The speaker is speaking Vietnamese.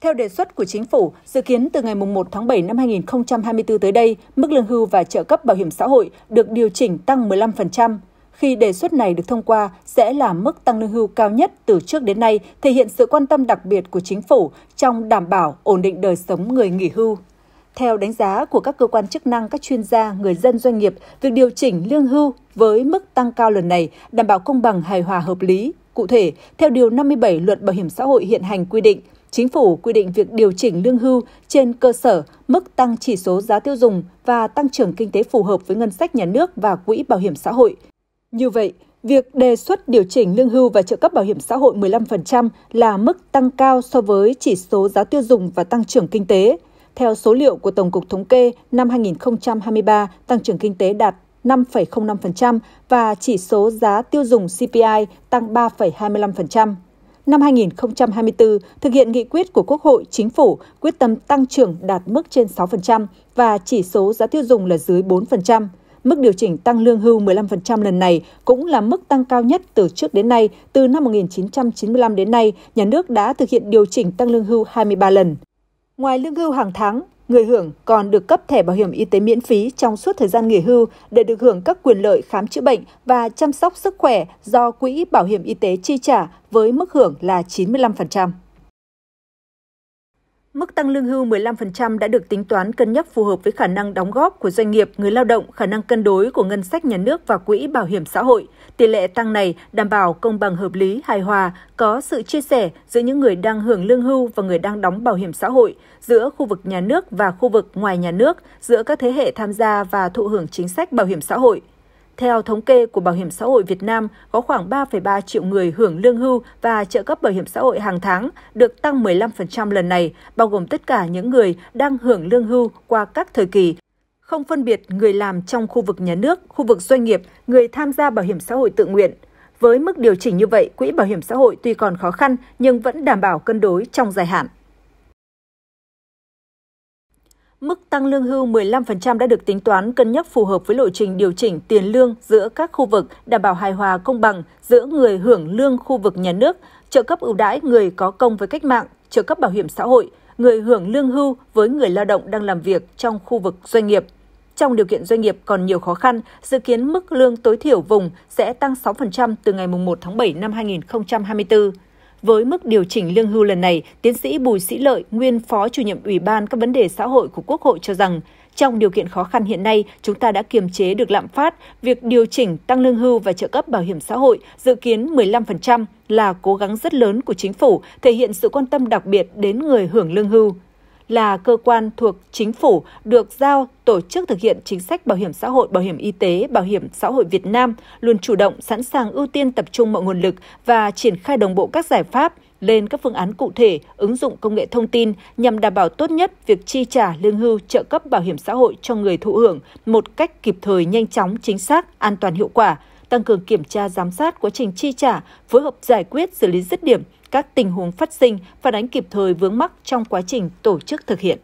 Theo đề xuất của chính phủ, dự kiến từ ngày 1 tháng 7 năm 2024 tới đây, mức lương hưu và trợ cấp bảo hiểm xã hội được điều chỉnh tăng 15%. Khi đề xuất này được thông qua, sẽ là mức tăng lương hưu cao nhất từ trước đến nay, thể hiện sự quan tâm đặc biệt của chính phủ trong đảm bảo ổn định đời sống người nghỉ hưu. Theo đánh giá của các cơ quan chức năng, các chuyên gia, người dân doanh nghiệp, việc điều chỉnh lương hưu với mức tăng cao lần này đảm bảo công bằng hài hòa hợp lý. Cụ thể, theo Điều 57 Luật Bảo hiểm xã hội hiện hành quy định – Chính phủ quy định việc điều chỉnh lương hưu trên cơ sở mức tăng chỉ số giá tiêu dùng và tăng trưởng kinh tế phù hợp với ngân sách nhà nước và quỹ bảo hiểm xã hội. Như vậy, việc đề xuất điều chỉnh lương hưu và trợ cấp bảo hiểm xã hội 15% là mức tăng cao so với chỉ số giá tiêu dùng và tăng trưởng kinh tế. Theo số liệu của Tổng cục Thống kê, năm 2023, tăng trưởng kinh tế đạt 5,05% và chỉ số giá tiêu dùng CPI tăng 3,25% năm 2024 thực hiện nghị quyết của Quốc hội, Chính phủ quyết tâm tăng trưởng đạt mức trên 6% và chỉ số giá tiêu dùng là dưới 4%. Mức điều chỉnh tăng lương hưu 15% lần này cũng là mức tăng cao nhất từ trước đến nay. Từ năm 1995 đến nay, nhà nước đã thực hiện điều chỉnh tăng lương hưu 23 lần. Ngoài lương hưu hàng tháng, người hưởng còn được cấp thẻ bảo hiểm y tế miễn phí trong suốt thời gian nghỉ hưu để được hưởng các quyền lợi khám chữa bệnh và chăm sóc sức khỏe do Quỹ Bảo hiểm Y tế chi trả với mức hưởng là 95%. Mức tăng lương hưu 15% đã được tính toán cân nhắc phù hợp với khả năng đóng góp của doanh nghiệp, người lao động, khả năng cân đối của ngân sách nhà nước và quỹ bảo hiểm xã hội. Tỷ lệ tăng này đảm bảo công bằng hợp lý, hài hòa, có sự chia sẻ giữa những người đang hưởng lương hưu và người đang đóng bảo hiểm xã hội, giữa khu vực nhà nước và khu vực ngoài nhà nước, giữa các thế hệ tham gia và thụ hưởng chính sách bảo hiểm xã hội. Theo thống kê của Bảo hiểm xã hội Việt Nam, có khoảng 3,3 triệu người hưởng lương hưu và trợ cấp bảo hiểm xã hội hàng tháng được tăng 15% lần này, bao gồm tất cả những người đang hưởng lương hưu qua các thời kỳ không phân biệt người làm trong khu vực nhà nước, khu vực doanh nghiệp, người tham gia bảo hiểm xã hội tự nguyện. Với mức điều chỉnh như vậy, quỹ bảo hiểm xã hội tuy còn khó khăn nhưng vẫn đảm bảo cân đối trong dài hạn. Mức tăng lương hưu 15% đã được tính toán cân nhắc phù hợp với lộ trình điều chỉnh tiền lương giữa các khu vực, đảm bảo hài hòa công bằng giữa người hưởng lương khu vực nhà nước, trợ cấp ưu đãi người có công với cách mạng, trợ cấp bảo hiểm xã hội, người hưởng lương hưu với người lao động đang làm việc trong khu vực doanh nghiệp. Trong điều kiện doanh nghiệp còn nhiều khó khăn, dự kiến mức lương tối thiểu vùng sẽ tăng 6% từ ngày 1 tháng 7 năm 2024. Với mức điều chỉnh lương hưu lần này, tiến sĩ Bùi Sĩ Lợi, nguyên phó chủ nhiệm Ủy ban các vấn đề xã hội của Quốc hội cho rằng, trong điều kiện khó khăn hiện nay, chúng ta đã kiềm chế được lạm phát, việc điều chỉnh tăng lương hưu và trợ cấp bảo hiểm xã hội dự kiến 15% là cố gắng rất lớn của chính phủ, thể hiện sự quan tâm đặc biệt đến người hưởng lương hưu là cơ quan thuộc chính phủ được giao tổ chức thực hiện chính sách bảo hiểm xã hội, bảo hiểm y tế, bảo hiểm xã hội Việt Nam luôn chủ động, sẵn sàng ưu tiên tập trung mọi nguồn lực và triển khai đồng bộ các giải pháp lên các phương án cụ thể ứng dụng công nghệ thông tin nhằm đảm bảo tốt nhất việc chi trả lương hưu trợ cấp bảo hiểm xã hội cho người thụ hưởng một cách kịp thời, nhanh chóng, chính xác, an toàn hiệu quả tăng cường kiểm tra giám sát quá trình chi trả, phối hợp giải quyết xử lý dứt điểm các tình huống phát sinh, phản ánh kịp thời vướng mắc trong quá trình tổ chức thực hiện.